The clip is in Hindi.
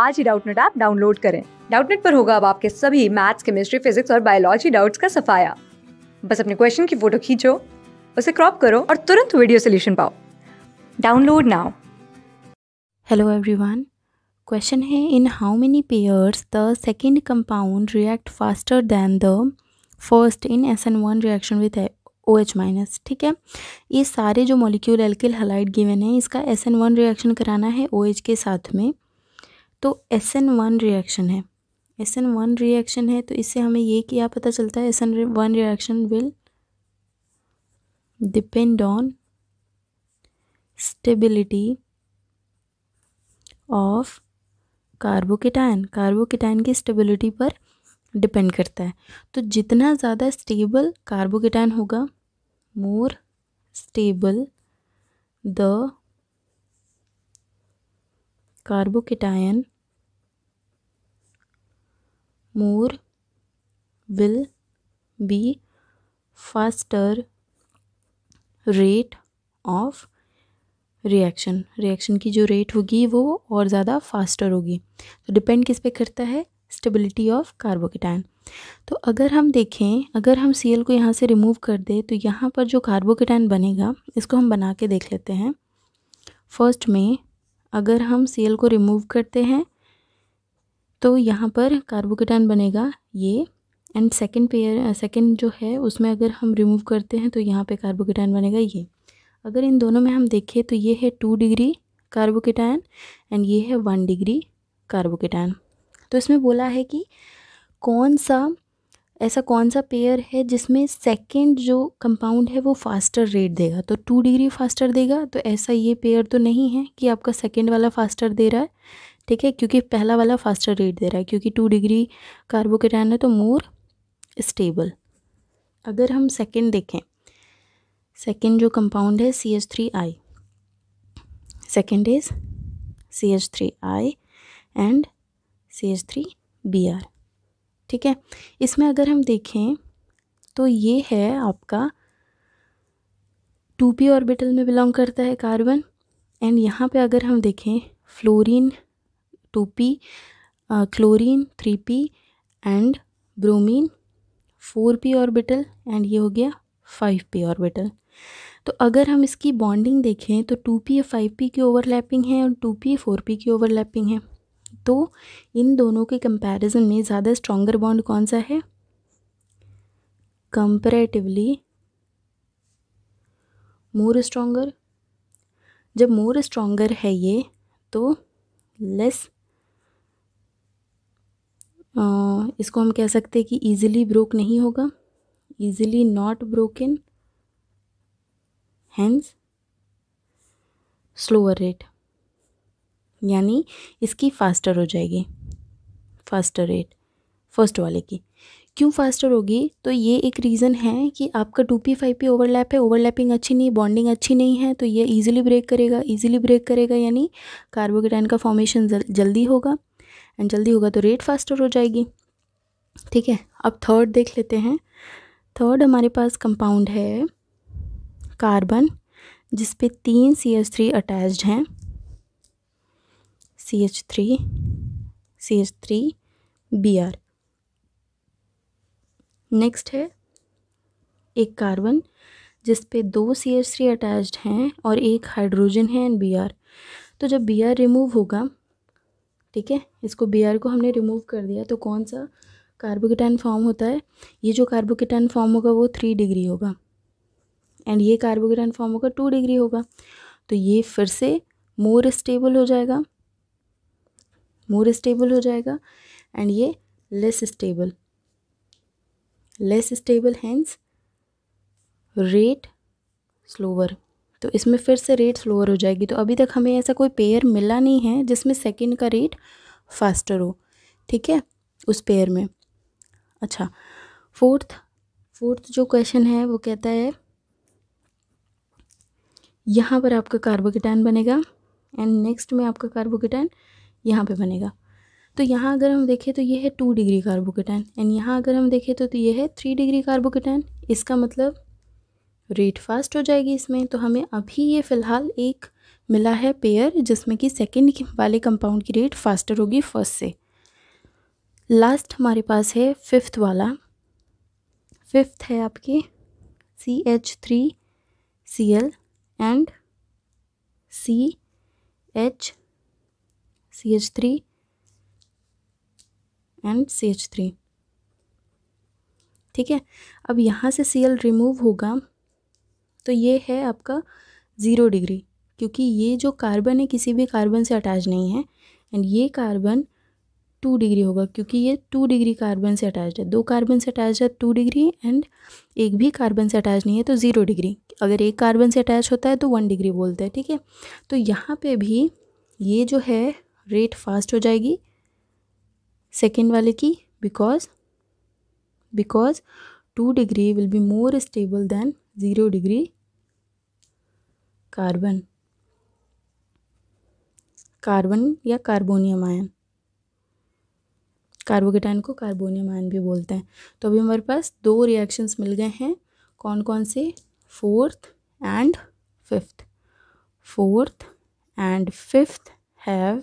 आज ही डाउटनेट ऐप डाउनलोड करें डाउटनेट पर होगा अब आपके सभी मैथ्स केमिस्ट्री फिजिक्स और बायोलॉजी डाउट्स का सफाया बस अपने क्वेश्चन की फोटो खींचो उसे क्रॉप करो और तुरंत वीडियो सोल्यूशन पाओ download now hello everyone question है in how many pairs the second compound react faster than the first in S N one reaction with O H minus ठीक है ये सारे जो मॉलिक्यूल एल्किल हलाइट गिवन है इसका एस एन वन रिएक्शन कराना है ओ OH एच के साथ में तो एस एन वन रिएक्शन है एस एन वन रिएक्शन है तो इससे हमें ये क्या पता चलता है S N one reaction will depend on stability of carbocation carbocation की स्टेबिलिटी पर डिपेंड करता है तो जितना ज़्यादा स्टेबल कार्बोकेटाइन होगा more stable the carbocation more will be faster rate of reaction reaction की जो रेट होगी वो और ज़्यादा फास्टर होगी तो डिपेंड किस पे करता है स्टेबिलिटी ऑफ कार्बोकेटाइन तो अगर हम देखें अगर हम सी को यहाँ से रिमूव कर दें तो यहाँ पर जो कार्बोकेटाइन बनेगा इसको हम बना के देख लेते हैं फर्स्ट में अगर हम सी को रिमूव करते हैं तो यहाँ पर कार्बोकेटाइन बनेगा ये एंड सेकेंड पेयर सेकेंड जो है उसमें अगर हम रिमूव करते हैं तो यहाँ पे कार्बोकेटाइन बनेगा ये अगर इन दोनों में हम देखें तो ये है टू डिग्री कार्बोकेटाइन एंड ये है वन डिग्री कार्बोकेटाइन तो इसमें बोला है कि कौन सा ऐसा कौन सा पेयर है जिसमें सेकेंड जो कंपाउंड है वो फास्टर रेट देगा तो टू डिग्री फास्टर देगा तो ऐसा ये पेयर तो नहीं है कि आपका सेकेंड वाला फास्टर दे रहा है ठीक है क्योंकि पहला वाला फास्टर रेट दे रहा है क्योंकि टू डिग्री कार्बोकेटाइन है तो मोर स्टेबल अगर हम सेकेंड देखें सेकेंड जो कंपाउंड है C H three I second is C H three I and C H three B R ठीक है इसमें अगर हम देखें तो ये है आपका टू पी ऑर्बिटल में बिलोंग करता है कार्बन एंड यहाँ पे अगर हम देखें fluorine two P chlorine three P and bromine four P orbital and ये हो गया फाइव पी ऑर्बिटल तो अगर हम इसकी बॉन्डिंग देखें तो टू पी फाइव पी की ओवरलैपिंग है और टू पी फोर पी की ओवरलैपिंग है तो इन दोनों के कंपैरिजन में ज़्यादा स्ट्रॉन्गर बॉन्ड कौन सा है कंपेरेटिवली मोर स्ट्रॉन्गर जब मोर स्ट्रॉन्गर है ये तो लेस इसको हम कह सकते हैं कि ईजिली ब्रोक नहीं होगा easily not broken hence slower rate यानी इसकी फास्टर हो जाएगी फास्टर रेट फर्स्ट वाले की क्यों फास्टर होगी तो ये एक रीज़न है कि आपका two P five P overlap है ओवरलैपिंग अच्छी नहीं बॉन्डिंग अच्छी नहीं है तो ये इजीली ब्रेक करेगा इजीली ब्रेक करेगा यानी कार्बोकेटाइन का फॉर्मेशन जल, जल्दी होगा एंड जल्दी होगा तो रेट फास्टर हो जाएगी ठीक है अब थर्ड देख लेते हैं थर्ड हमारे पास कंपाउंड है कार्बन जिसपे तीन सी एस थ्री अटैच्ड हैं C H three C H three B R next है एक कार्बन जिस पे दो सी एच थ्री अटैच्ड हैं और एक हाइड्रोजन है एंड बी आर तो जब बी आर रिमूव होगा ठीक है इसको बी आर को हमने रिमूव कर दिया तो कौन सा कार्बोकेटाइन फॉर्म होता है ये जो कार्बोकेटाइन फॉर्म होगा वो थ्री डिग्री होगा एंड ये कार्बोकेटाइन फॉर्म होगा टू डिग्री होगा तो ये फिर से मोर स्टेबल हो जाएगा मोर स्टेबल हो जाएगा एंड ये less stable less stable hence rate slower तो इसमें फिर से रेट स्लोअर हो जाएगी तो अभी तक हमें ऐसा कोई पेयर मिला नहीं है जिसमें सेकंड का रेट फास्टर हो ठीक है उस पेयर में अच्छा फोर्थ फोर्थ जो क्वेश्चन है वो कहता है यहाँ पर आपका कार्बोकिटैन बनेगा एंड नेक्स्ट में आपका कार्बोकिटैन यहाँ पे बनेगा तो यहाँ अगर हम देखें तो ये है टू डिग्री कार्बोकेटाइन एंड यहाँ अगर हम देखें तो, तो ये है थ्री डिग्री कार्बोकेटाइन इसका मतलब रेट फास्ट हो जाएगी इसमें तो हमें अभी ये फ़िलहाल एक मिला है पेयर जिसमें कि सेकेंड वाले कंपाउंड की रेट फास्टर होगी फर्स्ट से लास्ट हमारे पास है फिफ्थ वाला फिफ्थ है आपके C H three C L and C H C H three and C H three ठीक है अब यहाँ से सी एल रिमूव होगा तो ये है आपका ज़ीरो डिग्री क्योंकि ये जो कार्बन है किसी भी कार्बन से अटैच नहीं है एंड ये कार्बन टू डिग्री होगा क्योंकि ये टू डिग्री कार्बन से अटैच है दो कार्बन से अटैच है टू डिग्री एंड एक भी कार्बन से अटैच नहीं है तो ज़ीरो डिग्री अगर एक कार्बन से अटैच होता है तो वन डिग्री बोलते हैं ठीक है तो यहाँ पे भी ये जो है रेट फास्ट हो जाएगी सेकेंड वाले की because because two degree will be more stable than zero degree carbon carbon या कार्बोनियम आयन कार्बोकेटाइन को कार्बोनियम आयन भी बोलते हैं तो अभी हमारे पास दो रिएक्शंस मिल गए हैं कौन कौन से fourth and fifth fourth and fifth have